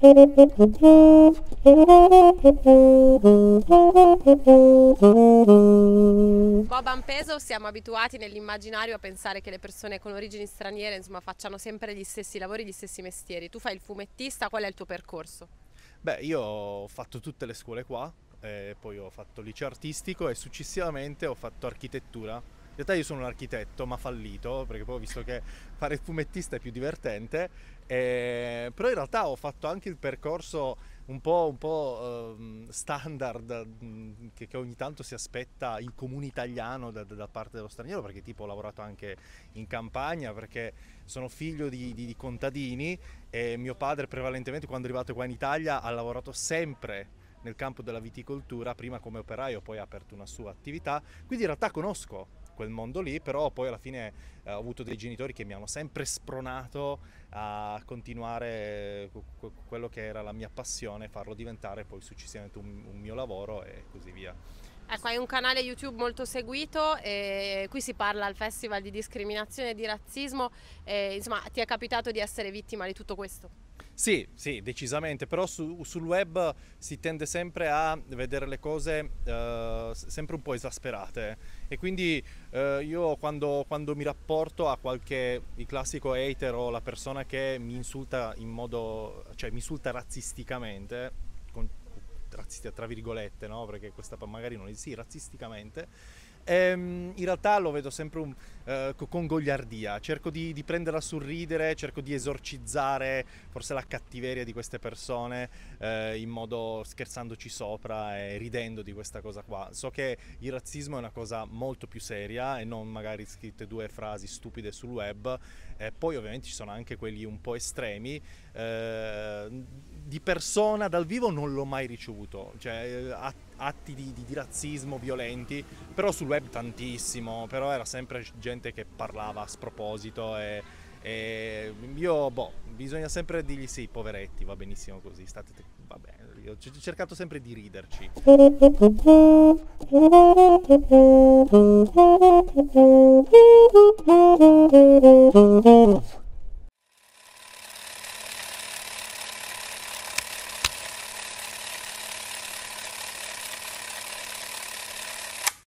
Bob Peso siamo abituati nell'immaginario a pensare che le persone con origini straniere insomma, facciano sempre gli stessi lavori, gli stessi mestieri. Tu fai il fumettista, qual è il tuo percorso? Beh, io ho fatto tutte le scuole qua, eh, poi ho fatto liceo artistico e successivamente ho fatto architettura in realtà io sono un architetto, ma fallito, perché poi ho visto che fare il fumettista è più divertente, eh, però in realtà ho fatto anche il percorso un po', un po ehm, standard mm, che, che, ogni tanto si aspetta in comune italiano da, da, parte dello straniero, perché tipo ho lavorato anche in campagna, perché sono figlio di, di, di contadini e mio padre prevalentemente quando è arrivato qua in Italia ha lavorato sempre nel campo della viticoltura, prima come operaio, poi ha aperto una sua attività, quindi in realtà conosco quel mondo lì, però poi alla fine eh, ho avuto dei genitori che mi hanno sempre spronato a continuare eh, quello che era la mia passione, farlo diventare poi successivamente un, un mio lavoro e così via. Ecco, hai un canale YouTube molto seguito e qui si parla al festival di discriminazione e di razzismo. E, insomma, ti è capitato di essere vittima di tutto questo? Sì, sì, decisamente, però su, sul web si tende sempre a vedere le cose eh, sempre un po' esasperate e quindi eh, io quando, quando, mi rapporto a qualche il classico hater o la persona che mi insulta in modo, cioè mi insulta razzisticamente, con, razzista tra virgolette, no? Perché questa magari non esiste, sì, razzisticamente ehm, in realtà lo vedo sempre un, eh, con gogliardia, cerco di, di prenderla a sorridere, cerco di esorcizzare forse la cattiveria di queste persone eh, in modo scherzandoci sopra e ridendo di questa cosa qua. So che il razzismo è una cosa molto più seria e non magari scritte due frasi stupide sul web, eh, poi ovviamente ci sono anche quelli un po' estremi. Ehm, di persona dal vivo non l'ho mai ricevuto, cioè eh, atti di, di, di razzismo violenti, però sul web web tantissimo, però era sempre gente che parlava a sproposito e, e io, boh, bisogna sempre dirgli sì, poveretti, va benissimo così, state, va vabbè, ho cercato sempre di riderci.